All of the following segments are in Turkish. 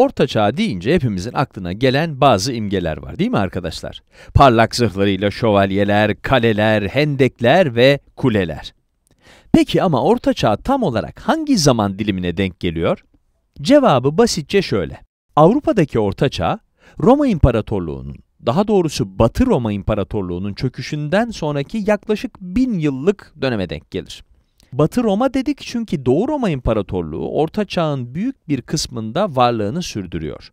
Orta Çağ deyince hepimizin aklına gelen bazı imgeler var değil mi arkadaşlar? Parlak zırhlarıyla şövalyeler, kaleler, hendekler ve kuleler. Peki ama Orta Çağ tam olarak hangi zaman dilimine denk geliyor? Cevabı basitçe şöyle. Avrupa'daki Orta Çağ, Roma İmparatorluğu'nun, daha doğrusu Batı Roma İmparatorluğu'nun çöküşünden sonraki yaklaşık bin yıllık döneme denk gelir. Batı Roma dedik çünkü Doğu Roma İmparatorluğu Orta Çağ'ın büyük bir kısmında varlığını sürdürüyor.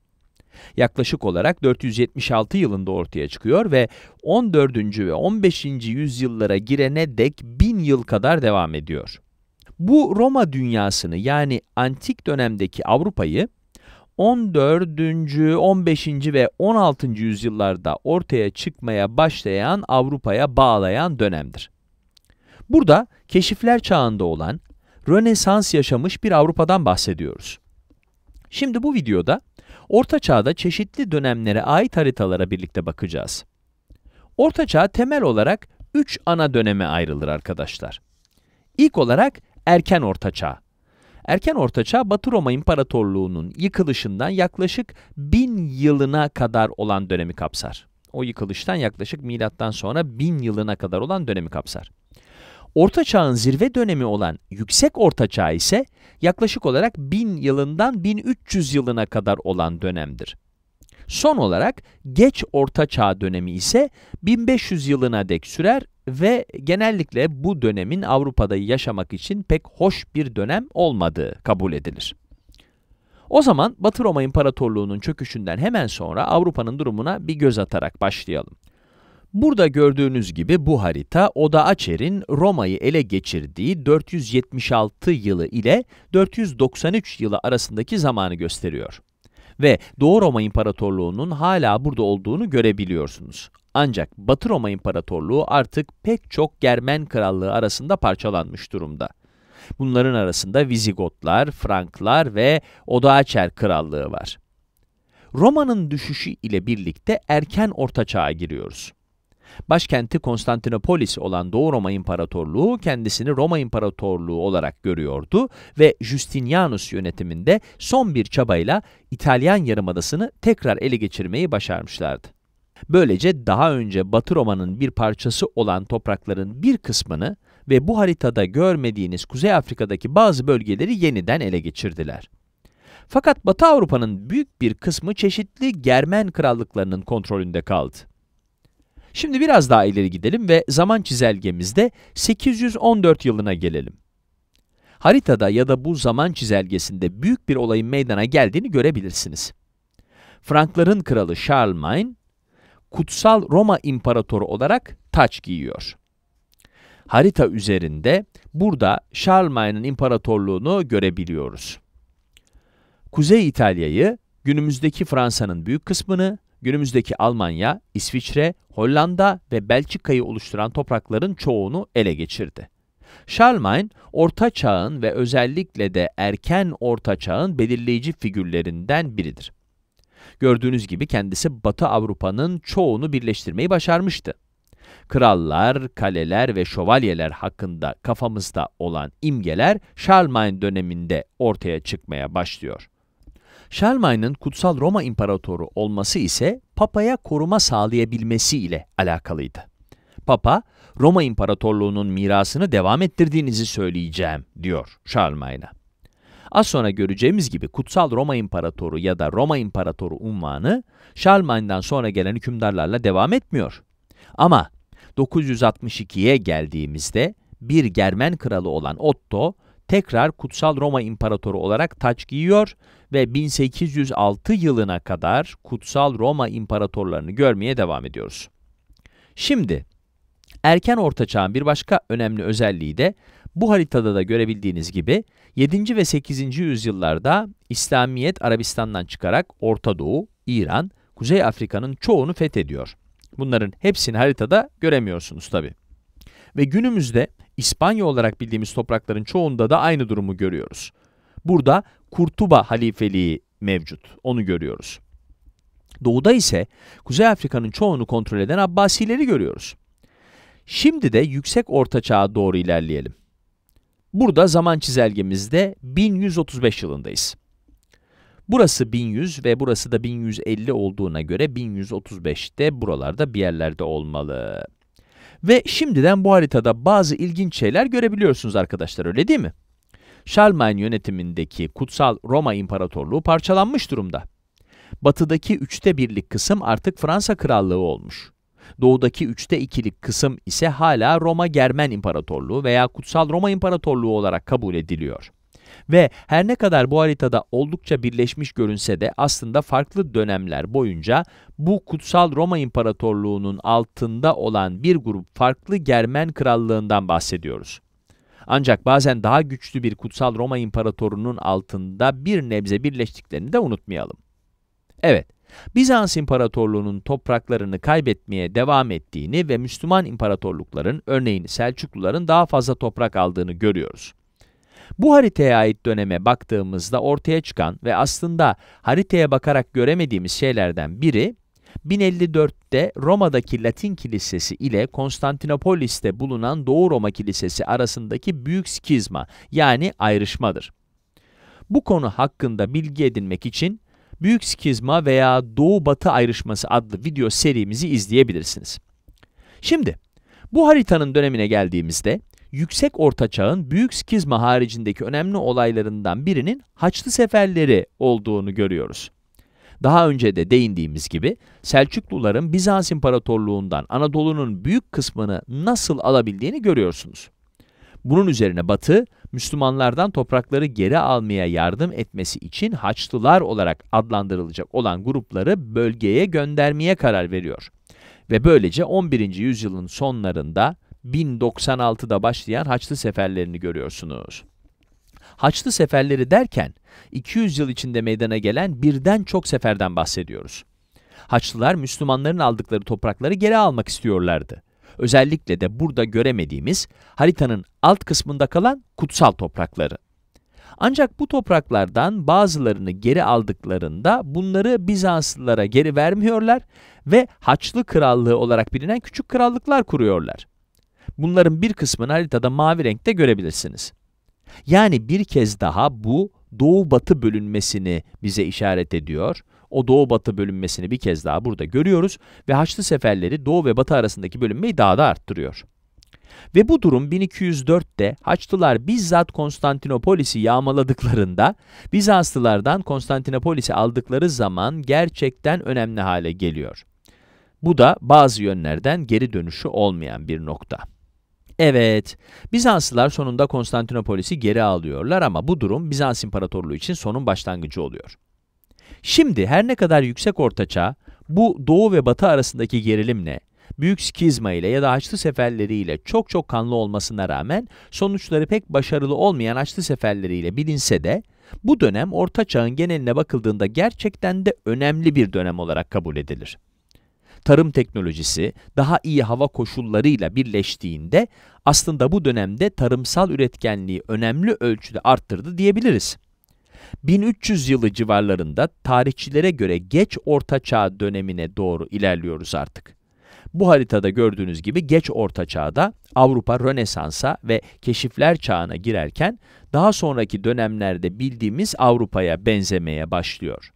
Yaklaşık olarak 476 yılında ortaya çıkıyor ve 14. ve 15. yüzyıllara girene dek 1000 yıl kadar devam ediyor. Bu Roma dünyasını yani antik dönemdeki Avrupa'yı 14. 15. ve 16. yüzyıllarda ortaya çıkmaya başlayan Avrupa'ya bağlayan dönemdir. Burada keşifler çağında olan Rönesans yaşamış bir Avrupa'dan bahsediyoruz. Şimdi bu videoda Orta Çağ'da çeşitli dönemlere ait haritalara birlikte bakacağız. Orta Çağ temel olarak 3 ana döneme ayrılır arkadaşlar. İlk olarak Erken Orta Çağ. Erken Orta Çağ, Batı Roma İmparatorluğu'nun yıkılışından yaklaşık 1000 yılına kadar olan dönemi kapsar. O yıkılıştan yaklaşık milattan sonra 1000 yılına kadar olan dönemi kapsar. Orta Çağ'ın zirve dönemi olan Yüksek Orta Çağ ise yaklaşık olarak 1000 yılından 1300 yılına kadar olan dönemdir. Son olarak Geç Orta Çağ dönemi ise 1500 yılına dek sürer ve genellikle bu dönemin Avrupa'da yaşamak için pek hoş bir dönem olmadığı kabul edilir. O zaman Batı Roma İmparatorluğu'nun çöküşünden hemen sonra Avrupa'nın durumuna bir göz atarak başlayalım. Burada gördüğünüz gibi bu harita Oda Açer'in Roma'yı ele geçirdiği 476 yılı ile 493 yılı arasındaki zamanı gösteriyor. Ve Doğu Roma İmparatorluğu'nun hala burada olduğunu görebiliyorsunuz. Ancak Batı Roma İmparatorluğu artık pek çok Germen Krallığı arasında parçalanmış durumda. Bunların arasında Vizigotlar, Franklar ve Odoaçer Krallığı var. Roma'nın düşüşü ile birlikte erken Orta Çağ'a giriyoruz. Başkenti Konstantinopolis olan Doğu Roma İmparatorluğu kendisini Roma İmparatorluğu olarak görüyordu ve Justinianus yönetiminde son bir çabayla İtalyan yarımadasını tekrar ele geçirmeyi başarmışlardı. Böylece daha önce Batı Roma'nın bir parçası olan toprakların bir kısmını ve bu haritada görmediğiniz Kuzey Afrika'daki bazı bölgeleri yeniden ele geçirdiler. Fakat Batı Avrupa'nın büyük bir kısmı çeşitli Germen krallıklarının kontrolünde kaldı. Şimdi biraz daha ileri gidelim ve zaman çizelgemizde 814 yılına gelelim. Haritada ya da bu zaman çizelgesinde büyük bir olayın meydana geldiğini görebilirsiniz. Frankların kralı Charlemagne, kutsal Roma imparatoru olarak taç giyiyor. Harita üzerinde burada Charlemagne'ın imparatorluğunu görebiliyoruz. Kuzey İtalya'yı, günümüzdeki Fransa'nın büyük kısmını, günümüzdeki Almanya, İsviçre, Hollanda ve Belçika'yı oluşturan toprakların çoğunu ele geçirdi. Charlemagne, Orta Çağ'ın ve özellikle de erken Orta Çağ'ın belirleyici figürlerinden biridir. Gördüğünüz gibi kendisi Batı Avrupa'nın çoğunu birleştirmeyi başarmıştı. Krallar, kaleler ve şövalyeler hakkında kafamızda olan imgeler Charlemagne döneminde ortaya çıkmaya başlıyor. Charlemagne'ın kutsal Roma İmparatoru olması ise papaya koruma sağlayabilmesi ile alakalıydı. Papa, Roma İmparatorluğu'nun mirasını devam ettirdiğinizi söyleyeceğim, diyor Charlemagne'a. Az sonra göreceğimiz gibi Kutsal Roma İmparatoru ya da Roma İmparatoru unvanı Charlemagne'den sonra gelen hükümdarlarla devam etmiyor. Ama 962'ye geldiğimizde bir Germen kralı olan Otto tekrar Kutsal Roma İmparatoru olarak taç giyiyor ve 1806 yılına kadar Kutsal Roma İmparatorlarını görmeye devam ediyoruz. Şimdi, erken Orta Çağ'ın bir başka önemli özelliği de bu haritada da görebildiğiniz gibi 7. ve 8. yüzyıllarda İslamiyet Arabistan'dan çıkarak Orta Doğu, İran, Kuzey Afrika'nın çoğunu fethediyor. Bunların hepsini haritada göremiyorsunuz tabi. Ve günümüzde İspanya olarak bildiğimiz toprakların çoğunda da aynı durumu görüyoruz. Burada Kurtuba halifeliği mevcut. Onu görüyoruz. Doğuda ise Kuzey Afrika'nın çoğunu kontrol eden Abbasileri görüyoruz. Şimdi de yüksek orta çağa doğru ilerleyelim. Burada zaman çizelgemizde 1135 yılındayız. Burası 1100 ve burası da 1150 olduğuna göre 1135'te buralarda bir yerlerde olmalı. Ve şimdiden bu haritada bazı ilginç şeyler görebiliyorsunuz arkadaşlar öyle değil mi? Charlemagne yönetimindeki Kutsal Roma İmparatorluğu parçalanmış durumda. Batıdaki üçte birlik kısım artık Fransa Krallığı olmuş. Doğudaki üçte ikilik kısım ise hala Roma Germen İmparatorluğu veya Kutsal Roma İmparatorluğu olarak kabul ediliyor. Ve her ne kadar bu haritada oldukça birleşmiş görünse de aslında farklı dönemler boyunca bu Kutsal Roma İmparatorluğu'nun altında olan bir grup farklı Germen krallığından bahsediyoruz. Ancak bazen daha güçlü bir kutsal Roma imparatorunun altında bir nebze birleştiklerini de unutmayalım. Evet, Bizans İmparatorluğu'nun topraklarını kaybetmeye devam ettiğini ve Müslüman imparatorlukların, örneğin Selçukluların daha fazla toprak aldığını görüyoruz. Bu haritaya ait döneme baktığımızda ortaya çıkan ve aslında haritaya bakarak göremediğimiz şeylerden biri 1054'te Roma'daki Latin Kilisesi ile Konstantinopolis'te bulunan Doğu Roma Kilisesi arasındaki büyük skizma yani ayrışmadır. Bu konu hakkında bilgi edinmek için Büyük Skizma veya Doğu-Batı Ayrışması adlı video serimizi izleyebilirsiniz. Şimdi bu haritanın dönemine geldiğimizde Yüksek Orta Çağ'ın Büyük Skizma haricindeki önemli olaylarından birinin Haçlı Seferleri olduğunu görüyoruz. Daha önce de değindiğimiz gibi Selçukluların Bizans İmparatorluğundan Anadolu'nun büyük kısmını nasıl alabildiğini görüyorsunuz. Bunun üzerine Batı, Müslümanlardan toprakları geri almaya yardım etmesi için Haçlılar olarak adlandırılacak olan grupları bölgeye göndermeye karar veriyor. Ve böylece 11. yüzyılın sonlarında 1096'da başlayan Haçlı seferlerini görüyorsunuz. Haçlı seferleri derken 200 yıl içinde meydana gelen birden çok seferden bahsediyoruz. Haçlılar Müslümanların aldıkları toprakları geri almak istiyorlardı. Özellikle de burada göremediğimiz haritanın alt kısmında kalan kutsal toprakları. Ancak bu topraklardan bazılarını geri aldıklarında bunları Bizanslılara geri vermiyorlar ve Haçlı Krallığı olarak bilinen küçük krallıklar kuruyorlar. Bunların bir kısmını haritada mavi renkte görebilirsiniz. Yani bir kez daha bu doğu-batı bölünmesini bize işaret ediyor. O doğu-batı bölünmesini bir kez daha burada görüyoruz ve Haçlı seferleri doğu ve batı arasındaki bölünmeyi daha da arttırıyor. Ve bu durum 1204'te Haçlılar bizzat Konstantinopolis'i yağmaladıklarında Bizanslılardan Konstantinopolis'i aldıkları zaman gerçekten önemli hale geliyor. Bu da bazı yönlerden geri dönüşü olmayan bir nokta. Evet, Bizanslılar sonunda Konstantinopolis'i geri alıyorlar ama bu durum Bizans İmparatorluğu için sonun başlangıcı oluyor. Şimdi her ne kadar yüksek ortaçağ, bu doğu ve batı arasındaki gerilimle, büyük skizma ile ya da Haçlı seferleriyle çok çok kanlı olmasına rağmen sonuçları pek başarılı olmayan Haçlı seferleriyle bilinse de, bu dönem ortaçağın geneline bakıldığında gerçekten de önemli bir dönem olarak kabul edilir tarım teknolojisi daha iyi hava koşullarıyla birleştiğinde aslında bu dönemde tarımsal üretkenliği önemli ölçüde arttırdı diyebiliriz. 1300 yılı civarlarında tarihçilere göre geç Orta Çağ dönemine doğru ilerliyoruz artık. Bu haritada gördüğünüz gibi geç orta çağda Avrupa Rönesans'a ve keşifler çağına girerken daha sonraki dönemlerde bildiğimiz Avrupa'ya benzemeye başlıyor.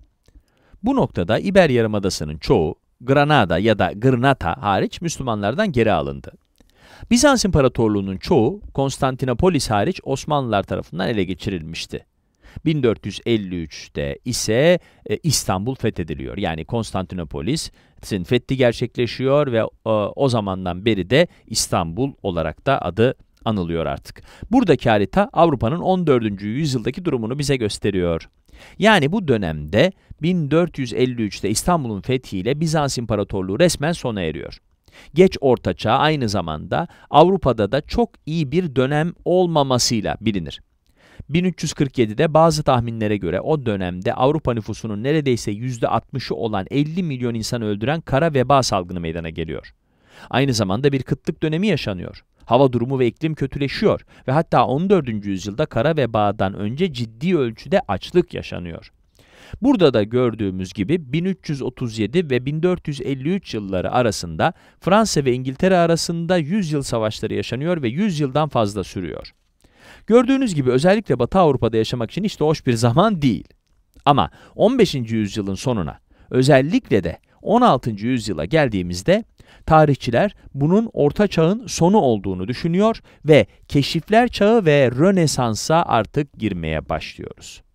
Bu noktada İber Yarımadası'nın çoğu Granada ya da Granata hariç Müslümanlardan geri alındı. Bizans İmparatorluğu'nun çoğu Konstantinopolis hariç Osmanlılar tarafından ele geçirilmişti. 1453'te ise e, İstanbul fethediliyor. Yani Konstantinopolis'in fethi gerçekleşiyor ve e, o zamandan beri de İstanbul olarak da adı anılıyor artık. Buradaki harita Avrupa'nın 14. yüzyıldaki durumunu bize gösteriyor. Yani bu dönemde 1453'te İstanbul'un fethiyle Bizans İmparatorluğu resmen sona eriyor. Geç Orta Ortaçağ aynı zamanda Avrupa'da da çok iyi bir dönem olmamasıyla bilinir. 1347'de bazı tahminlere göre o dönemde Avrupa nüfusunun neredeyse %60'ı olan 50 milyon insan öldüren kara veba salgını meydana geliyor. Aynı zamanda bir kıtlık dönemi yaşanıyor. Hava durumu ve iklim kötüleşiyor ve hatta 14. yüzyılda kara vebadan önce ciddi ölçüde açlık yaşanıyor. Burada da gördüğümüz gibi 1337 ve 1453 yılları arasında Fransa ve İngiltere arasında 100 yıl savaşları yaşanıyor ve 100 yıldan fazla sürüyor. Gördüğünüz gibi özellikle Batı Avrupa'da yaşamak için hiç de hoş bir zaman değil. Ama 15. yüzyılın sonuna, özellikle de 16. yüzyıla geldiğimizde tarihçiler bunun orta çağın sonu olduğunu düşünüyor ve keşifler çağı ve Rönesans'a artık girmeye başlıyoruz.